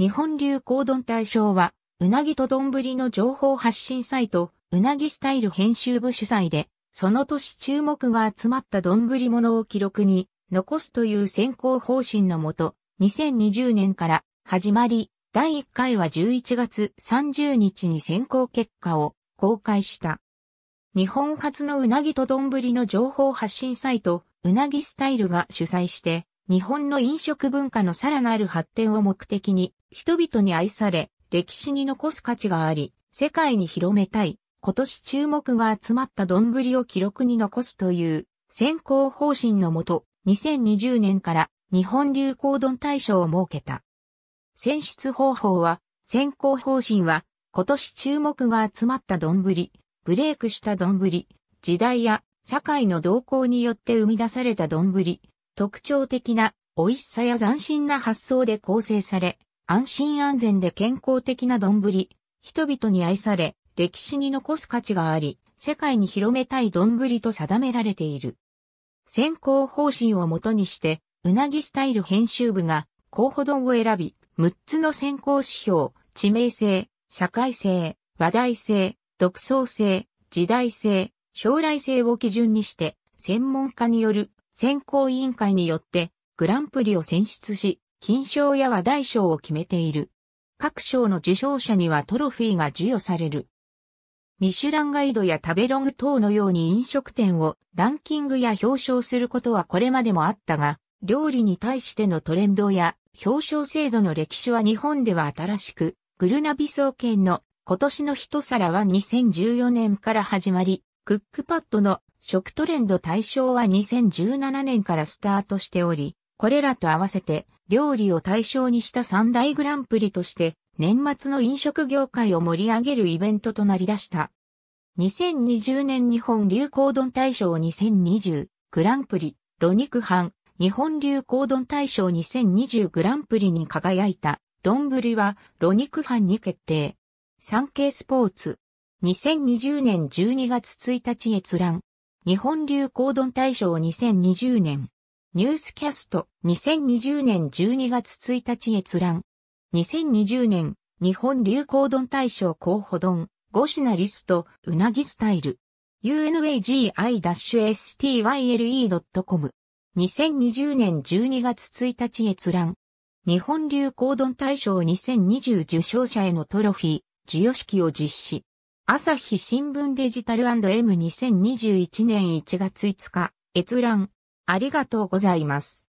日本流行丼大賞は、うなぎと丼の情報発信サイト、うなぎスタイル編集部主催で、その年注目が集まった丼物を記録に残すという選考方針のもと、2020年から始まり、第1回は11月30日に選考結果を公開した。日本初のうなぎと丼の情報発信サイト、うなぎスタイルが主催して、日本の飲食文化のさらなる発展を目的に、人々に愛され、歴史に残す価値があり、世界に広めたい、今年注目が集まった丼を記録に残すという、先行方針のもと、2020年から日本流行丼大賞を設けた。選出方法は、先行方針は、今年注目が集まった丼、ブレイクした丼、時代や社会の動向によって生み出された丼、特徴的な美味しさや斬新な発想で構成され、安心安全で健康的な丼、人々に愛され、歴史に残す価値があり、世界に広めたい丼と定められている。先行方針をもとにして、うなぎスタイル編集部が候補丼を選び、6つの先行指標、知名性、社会性、話題性、独創性、時代性、将来性を基準にして、専門家による選考委員会によってグランプリを選出し、金賞や話題賞を決めている。各賞の受賞者にはトロフィーが授与される。ミシュランガイドや食べログ等のように飲食店をランキングや表彰することはこれまでもあったが、料理に対してのトレンドや表彰制度の歴史は日本では新しく、グルナビ総研の今年の一皿は2014年から始まり、クックパッドの食トレンド対象は2017年からスタートしており、これらと合わせて料理を対象にした三大グランプリとして、年末の飲食業界を盛り上げるイベントとなり出した。2020年日本流行丼大賞2020グランプリ、ロニクハン、日本流行丼大賞2020グランプリに輝いた、丼はロニクハンに決定。産経スポーツ。2020年12月1日閲覧。日本流行丼大賞2020年。ニュースキャスト2020年12月1日閲覧。2020年日本流行丼大賞候補丼5品リストうなぎスタイル。unagi-style.com 2020年12月1日閲覧。日本流行丼大賞2020受賞者へのトロフィー、授与式を実施。朝日新聞デジタル &M2021 年1月5日、閲覧。ありがとうございます。